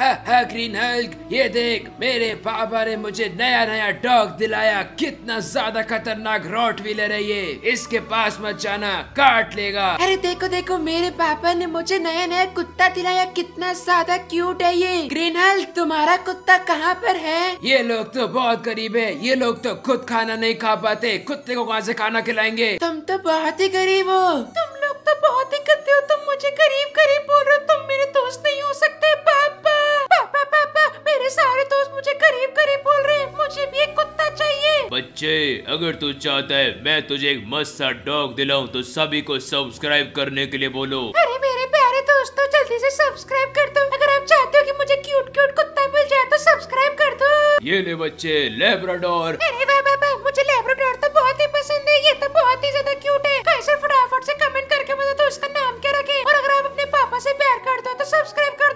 है green Hulk ये देख मेरे पापा ने मुझे नया नया डॉग दिलाया कितना ज्यादा खतरनाक रॉट व्हीलर है ये इसके पास मत जाना काट लेगा अरे देखो देखो मेरे पापा ने मुझे नया नया कुत्ता दिलाया कितना ज्यादा क्यूट है ये ग्रीन हल्क तुम्हारा कुत्ता कहाँ पर है ये लोग तो बहुत गरीब है ये लोग तो खुद खाना नहीं खा पाते कुत्ते को कहाँ से खाना खिलाएंगे तुम तो बहुत ही गरीब हो तुम सारे दोस्त मुझे करीब करीब बोल रहे हैं मुझे भी एक कुत्ता चाहिए बच्चे अगर तू चाहता है मैं तुझे एक मस्त सा डॉग दिलाऊं तो सभी को सब्सक्राइब करने के लिए बोलो अरे मेरे प्यारे दोस्तों जल्दी से सब्सक्राइब कर दो अगर आप चाहते हो कि मुझे क्यूट क्यूट कुत्ता मिल जाए तो सब्सक्राइब कर दो ये ले बच्चे लेब्राडोर अरे वाह वाह वाह मुझे लेब्राडोर तो बहुत ही पसंद है ये तो बहुत ही ज्यादा क्यूट है कैसे फटाफट से कमेंट करके मुझे तो उसका नाम क्या रखे और अगर आप अपने पापा से प्यार करते हो तो सब्सक्राइब कर